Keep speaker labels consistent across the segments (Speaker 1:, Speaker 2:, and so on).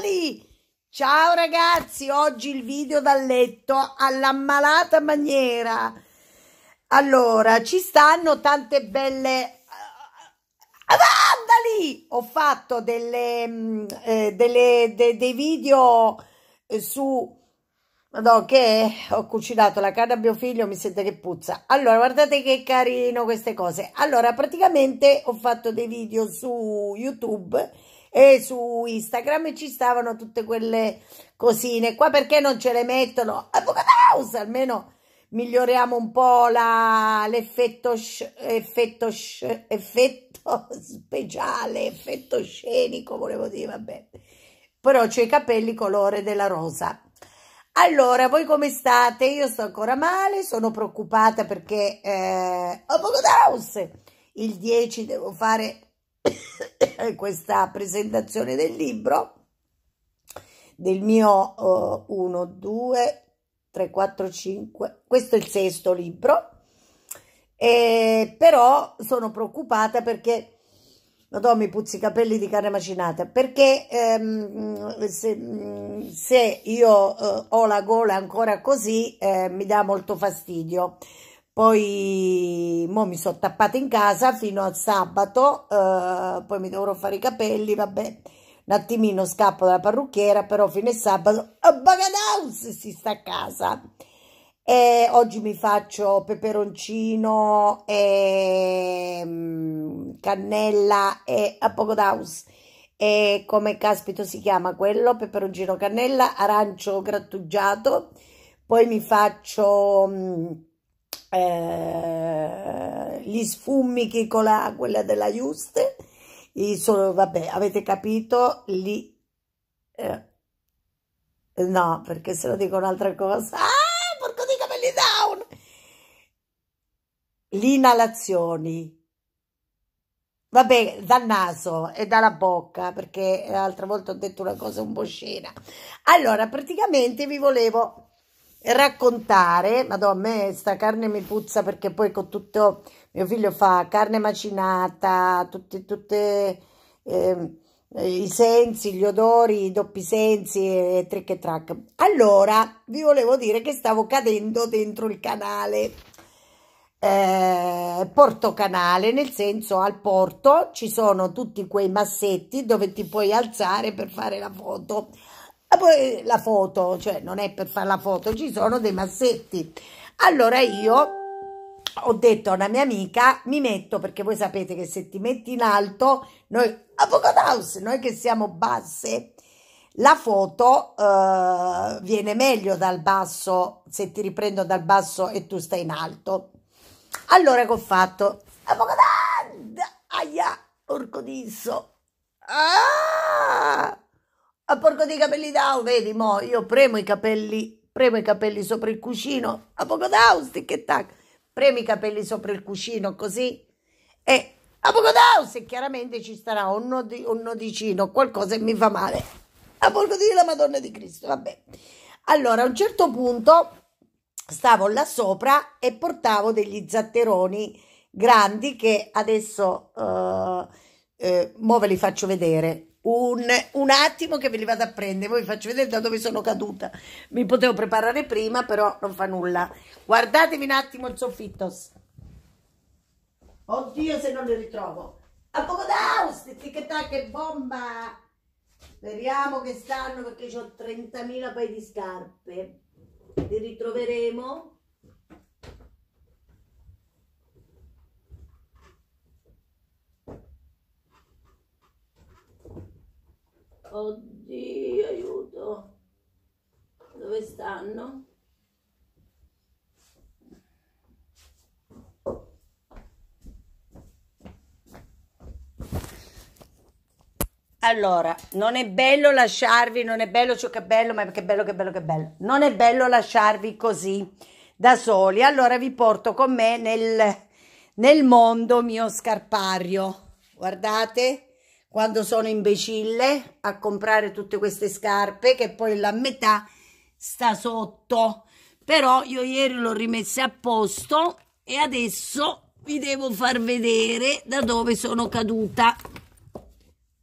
Speaker 1: Natali! Ciao ragazzi, oggi il video dal letto all'ammalata maniera. Allora, ci stanno tante belle... Eh, eh, vandali! Ho fatto delle, mm, eh, delle, de, dei video eh, su... Madonna, che ho cucinato la carne a mio figlio, mi sente che puzza. Allora, guardate che carino queste cose. Allora, praticamente ho fatto dei video su YouTube e su Instagram ci stavano tutte quelle cosine qua perché non ce le mettono House almeno miglioriamo un po' la, l'effetto sh, effetto, sh, effetto speciale effetto scenico volevo dire vabbè però c'è i capelli colore della rosa allora, voi come state? Io sto ancora male, sono preoccupata perché eh, ho poco house. Il 10 devo fare questa presentazione del libro del mio 1 2 3 4 5 questo è il sesto libro e però sono preoccupata perché Madonna, mi puzzi i capelli di carne macinata perché ehm, se, se, io eh, ho la gola ancora così eh, mi dà molto fastidio poi mo mi sono tappata in casa fino a sabato, eh, poi mi dovrò fare i capelli, vabbè, un attimino scappo dalla parrucchiera, però fine sabato, a Bagadaus si sta a casa. E oggi mi faccio peperoncino e ehm, cannella e a e come caspito si chiama quello peperoncino cannella arancio grattugiato poi mi faccio mm, eh, gli sfumichi con la, quella della Juste, sono, vabbè, avete capito, lì, eh, no, perché se lo dico un'altra cosa, ah, porco di capelli down, le Vabbè, dal naso e dalla bocca, perché l'altra volta ho detto una cosa un po' scena. Allora, praticamente vi volevo raccontare, madonna, a me sta carne mi puzza perché poi con tutto, mio figlio fa carne macinata, tutti eh, i sensi, gli odori, i doppi sensi e trick e track. Allora, vi volevo dire che stavo cadendo dentro il canale. Eh, porto canale nel senso al porto ci sono tutti quei massetti dove ti puoi alzare per fare la foto e poi la foto, cioè non è per fare la foto, ci sono dei massetti. Allora io ho detto a una mia amica, mi metto, perché voi sapete che se ti metti in alto, noi, Avocados, noi che siamo basse, la foto eh, viene meglio dal basso, se ti riprendo dal basso e tu stai in alto. Allora che ho fatto? Avocados! aia, orco disso. Ah! a ah, porco di capelli d'au, vedi mo, io premo i capelli, premo i capelli sopra il cuscino, a poco d'au, stick e tac, premo i capelli sopra il cuscino così e a poco d'au, se chiaramente ci starà un, nodi, un nodicino, qualcosa che mi fa male, a porco di la Madonna di Cristo, vabbè. Allora, a un certo punto stavo là sopra e portavo degli zatteroni grandi che adesso... Uh, eh, mo ve li faccio vedere. Un, un, attimo che ve li vado a prendere, voi vi faccio vedere da dove sono caduta. Mi potevo preparare prima, però non fa nulla. Guardatevi un attimo il soffitto. Oddio se non li ritrovo. A poco da house, che che bomba! Speriamo che stanno perché ho 30.000 paio di scarpe. Li ritroveremo. Oddio, aiuto. Dove stanno? Allora, non è bello lasciarvi, non è bello ciò che è bello, ma che bello, che bello, che bello. Non è bello lasciarvi così da soli. Allora vi porto con me nel, nel mondo mio scarpario. Guardate quando sono imbecille a comprare tutte queste scarpe che poi la metà sta sotto però io ieri l'ho rimessa a posto e adesso vi devo far vedere da dove sono caduta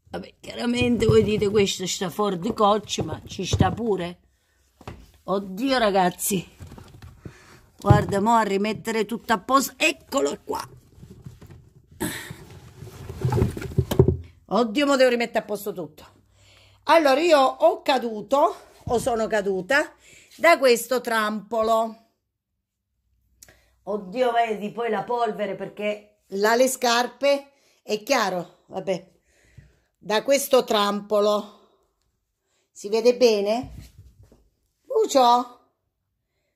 Speaker 1: vabbè chiaramente voi dite questo sta fuori di cocci ma ci sta pure oddio ragazzi guarda mo a rimettere tutto a posto eccolo qua Oddio, mo devo rimettere a posto tutto. Allora, io ho caduto o sono caduta da questo trampolo. Oddio, vedi poi la polvere perché là le scarpe è chiaro, vabbè. Da questo trampolo si vede bene? Lucio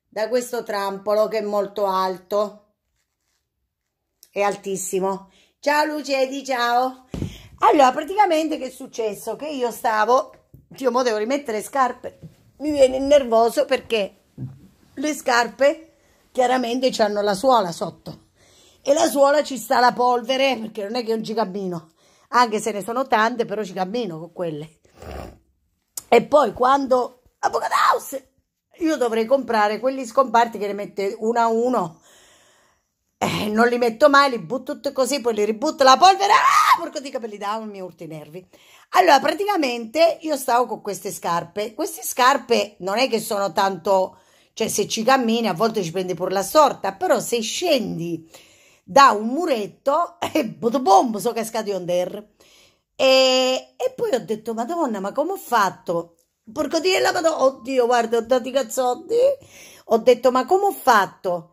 Speaker 1: da questo trampolo che è molto alto. È altissimo. Ciao Luce, di ciao. Allora, praticamente che è successo? Che io stavo, io cioè, mo devo rimettere scarpe, mi viene il nervoso perché le scarpe chiaramente hanno la suola sotto e la suola ci sta la polvere perché non è che non ci cammino, anche se ne sono tante, però ci cammino con quelle. E poi quando, avvocato house, io dovrei comprare quelli scomparti che ne mette uno a uno eh, non li metto mai, li butto tutti così, poi li ributto la polvere, ah, porco di capelli da, mi urti i nervi. Allora, praticamente io stavo con queste scarpe, queste scarpe non è che sono tanto, cioè se ci cammini a volte ci prendi pure la sorta, però se scendi da un muretto, e eh, botobombo, sono cascato in der. E, e poi ho detto, madonna, ma come ho fatto? Porco di la madonna, oddio, guarda, ho dato i cazzotti. Ho detto, ma come ho fatto?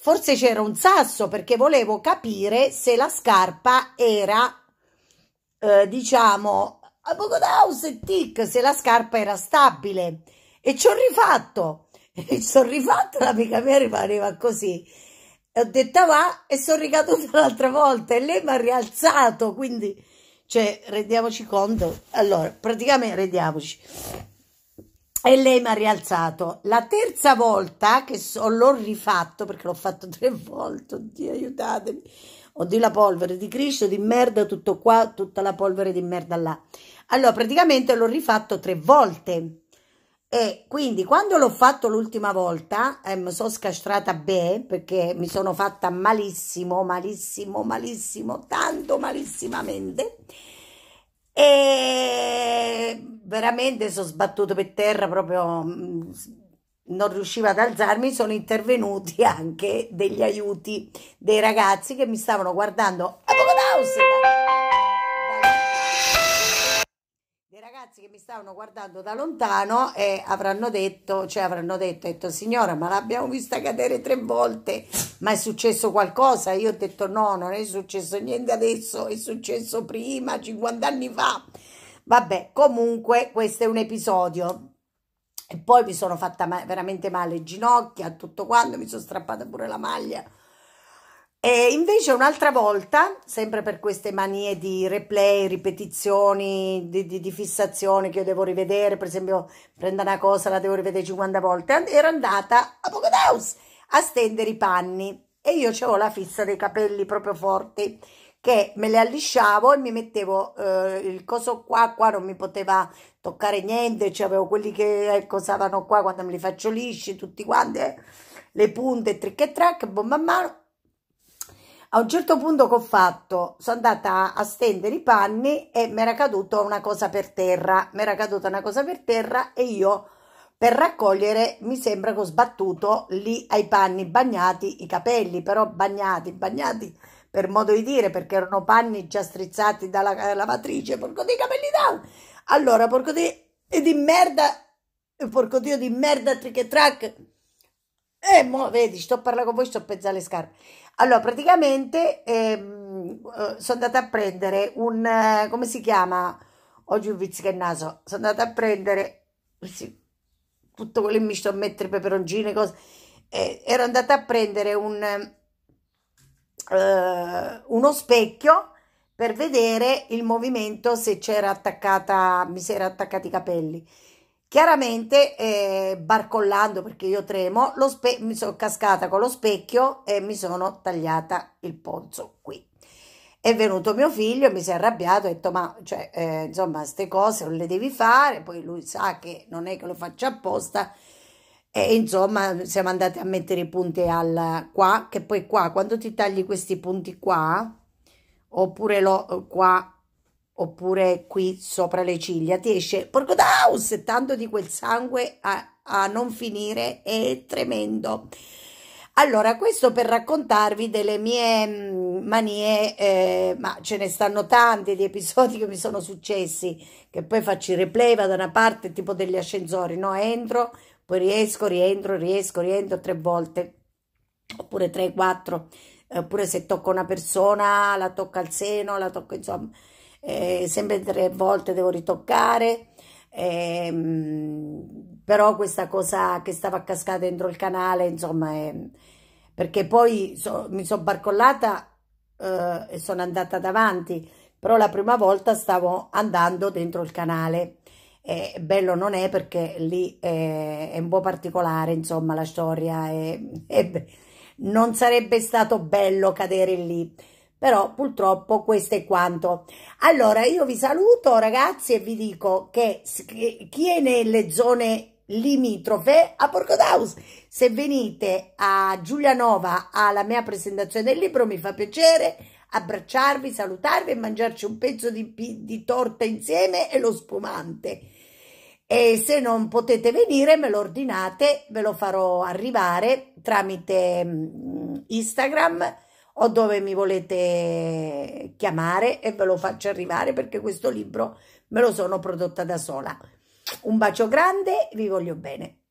Speaker 1: forse c'era un sasso perché volevo capire se la scarpa era, eh, diciamo, a poco da house tic se la scarpa era stabile. E ci ho rifatto, e ci ho rifatto, l'amica mia rimaneva così. E ho detto va e sono ricaduta un'altra volta e lei mi ha rialzato, quindi, cioè, rendiamoci conto. Allora, praticamente rendiamoci e lei mi ha rialzato. La terza volta che so, l'ho rifatto, perché l'ho fatto tre volte, oddio aiutatemi, oddio la polvere di Cristo, di merda tutto qua, tutta la polvere di merda là. Allora praticamente l'ho rifatto tre volte e quindi quando l'ho fatto l'ultima volta eh, mi sono scastrata bene perché mi sono fatta malissimo, malissimo, malissimo, tanto malissimamente e veramente sono sbattuto per terra proprio mm, non riuscivo ad alzarmi sono intervenuti anche degli aiuti dei ragazzi che mi stavano guardando a poco ragazzi che mi stavano guardando da lontano e avranno detto, cioè avranno detto, detto signora ma l'abbiamo vista cadere tre volte, ma è successo qualcosa? Io ho detto no, non è successo niente adesso, è successo prima, 50 anni fa. Vabbè, comunque questo è un episodio. E poi mi sono fatta ma veramente male, ginocchia, tutto quanto, mi sono strappata pure la maglia e invece un'altra volta, sempre per queste manie di replay, ripetizioni, di, di, di, fissazione che io devo rivedere, per esempio prendo una cosa, la devo rivedere 50 volte, ero andata a Pocodaus a stendere i panni e io avevo la fissa dei capelli proprio forti che me le allisciavo e mi mettevo eh, il coso qua, qua non mi poteva toccare niente, cioè avevo quelli che eh, cosavano qua quando me li faccio lisci, tutti quanti, eh, le punte, trick e track, boh man mano a un certo punto che ho fatto sono andata a stendere i panni e mi era caduta una cosa per terra mi era caduta una cosa per terra e io per raccogliere mi sembra che ho sbattuto lì ai panni bagnati i capelli però bagnati bagnati per modo di dire perché erano panni già strizzati dalla eh, lavatrice porco di capelli down allora porco di, e di merda porco dio di merda trick e track eh, mo, vedi, sto parlando con voi, sto pensando le scarpe. Allora, praticamente ehm, eh, sono andata a prendere un, eh, come si chiama? Oggi un vizio che naso. Sono andata a prendere sì, tutto quello che mi sto a mettere, peperoncine, cose. Eh, ero andata a prendere un, eh, uno specchio per vedere il movimento se c'era attaccata, mi si era attaccati i capelli Chiaramente eh, barcollando perché io tremo, spe- mi sono cascata con lo specchio e mi sono tagliata il polso qui. È venuto mio figlio, mi si è arrabbiato, ha detto ma cioè, eh, insomma queste cose non le devi fare, poi lui sa che non è che lo faccia apposta e insomma siamo andati a mettere i punti al qua, che poi qua quando ti tagli questi punti qua, oppure lo, qua oppure qui sopra le ciglia, ti esce porco daus, tanto di quel sangue a, a non finire, è tremendo. Allora, questo per raccontarvi delle mie mm, manie, eh, ma ce ne stanno tanti di episodi che mi sono successi, che poi faccio il replay, vado da una parte, tipo degli ascensori, no? Entro, poi riesco, rientro, riesco, rientro tre volte, oppure tre, quattro, eh, oppure se tocco una persona, la tocca al seno, la tocco, insomma eh, sempre tre volte devo ritoccare, ehm, però questa cosa che stava a cascata dentro il canale, insomma, ehm, perché poi so, mi sono barcollata eh, e sono andata davanti, però la prima volta stavo andando dentro il canale. e bello non è perché lì è, è un po' particolare, insomma, la storia è, è non sarebbe stato bello cadere lì però purtroppo questo è quanto allora io vi saluto ragazzi e vi dico che chi è nelle zone limitrofe a Porco Daus se venite a Giulianova alla mia presentazione del libro mi fa piacere abbracciarvi salutarvi e mangiarci un pezzo di, di torta insieme e lo spumante e se non potete venire me lo ordinate ve lo farò arrivare tramite mm, Instagram o dove mi volete chiamare e ve lo faccio arrivare perché questo libro me lo sono prodotta da sola. Un bacio grande, vi voglio bene.